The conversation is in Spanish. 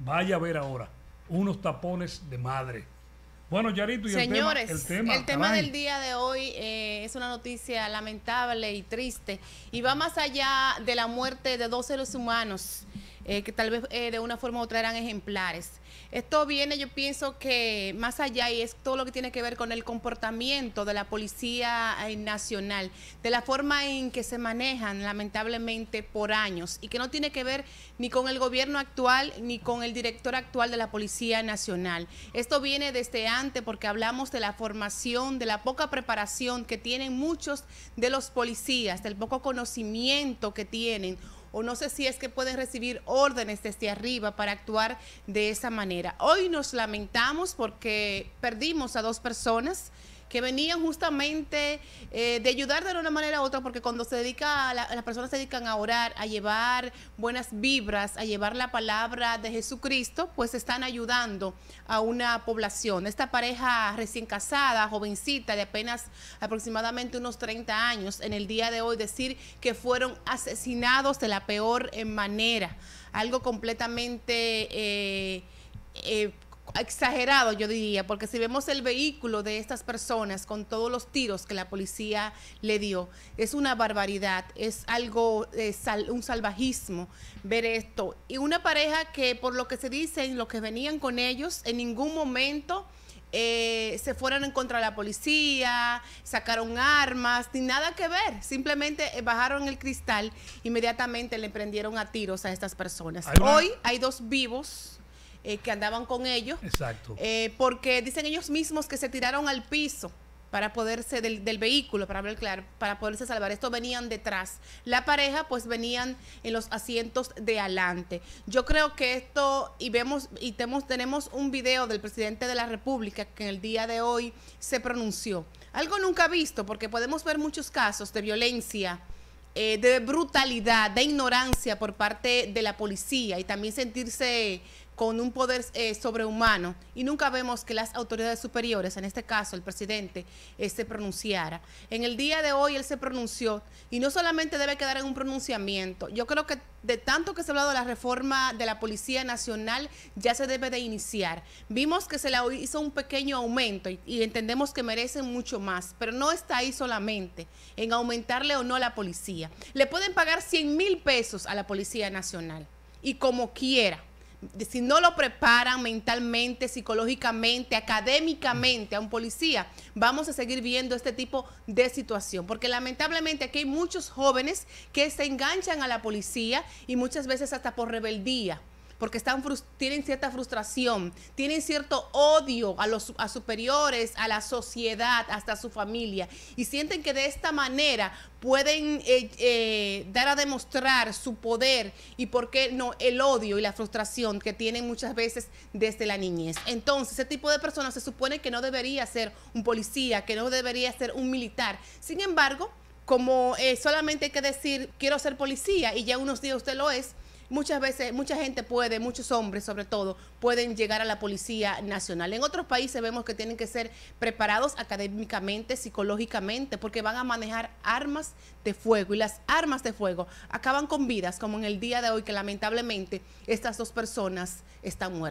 Vaya a ver ahora. Unos tapones de madre. Bueno, Yarito, y Señores, el tema, del día de hoy eh, es una noticia lamentable y triste y va más allá de la muerte de dos seres humanos eh, que tal vez eh, de una forma u otra eran ejemplares. Esto viene, yo pienso que más allá, y es todo lo que tiene que ver con el comportamiento de la Policía eh, Nacional, de la forma en que se manejan lamentablemente por años, y que no tiene que ver ni con el gobierno actual ni con el director actual de la Policía Nacional. Esto viene desde antes porque hablamos de la formación, de la poca preparación que tienen muchos de los policías, del poco conocimiento que tienen o no sé si es que pueden recibir órdenes desde arriba para actuar de esa manera. Hoy nos lamentamos porque perdimos a dos personas que venían justamente eh, de ayudar de una manera u otra, porque cuando se dedica, a la, las personas se dedican a orar, a llevar buenas vibras, a llevar la palabra de Jesucristo, pues están ayudando a una población. Esta pareja recién casada, jovencita, de apenas aproximadamente unos 30 años, en el día de hoy decir que fueron asesinados de la peor manera, algo completamente... Eh, eh, exagerado, yo diría, porque si vemos el vehículo de estas personas con todos los tiros que la policía le dio, es una barbaridad, es algo, eh, un salvajismo ver esto. Y una pareja que, por lo que se dice, en los que venían con ellos, en ningún momento eh, se fueron en contra de la policía, sacaron armas, ni nada que ver. Simplemente eh, bajaron el cristal, inmediatamente le prendieron a tiros a estas personas. Hoy hay dos vivos eh, que andaban con ellos. Exacto. Eh, porque dicen ellos mismos que se tiraron al piso para poderse del, vehículo, para hablar claro, para poderse salvar. Esto venían detrás. La pareja pues venían en los asientos de adelante. Yo creo que esto y vemos y tenemos un video del presidente de la República que en el día de hoy se pronunció. Algo nunca visto porque podemos ver muchos casos de violencia. Eh, de brutalidad, de ignorancia por parte de la policía y también sentirse con un poder eh, sobrehumano y nunca vemos que las autoridades superiores, en este caso el presidente, eh, se pronunciara. En el día de hoy él se pronunció y no solamente debe quedar en un pronunciamiento, yo creo que de tanto que se ha hablado de la reforma de la Policía Nacional ya se debe de iniciar. Vimos que se le hizo un pequeño aumento y, entendemos que merece mucho más, pero no está ahí solamente en aumentarle o no la policía. Le pueden pagar 100 mil pesos a la Policía Nacional y como quiera si no lo preparan mentalmente, psicológicamente, académicamente a un policía, vamos a seguir viendo este tipo de situación. Porque lamentablemente aquí hay muchos jóvenes que se enganchan a la policía y muchas veces hasta por rebeldía porque están tienen cierta frustración, tienen cierto odio a los superiores, a la sociedad, hasta a su familia, y sienten que de esta manera pueden eh, eh, dar a demostrar su poder y por qué no el odio y la frustración que tienen muchas veces desde la niñez. Entonces, ese tipo de personas se supone que no debería ser un policía, que no debería ser un militar. Sin embargo, como eh, solamente hay que decir, quiero ser policía y ya unos días usted lo es, muchas veces, mucha gente puede, muchos hombres sobre todo, pueden llegar a la Policía Nacional. En otros países vemos que tienen que ser preparados académicamente, psicológicamente, porque van a manejar armas de fuego y las armas de fuego acaban con vidas, como en el día de hoy, que lamentablemente estas dos personas están muertas.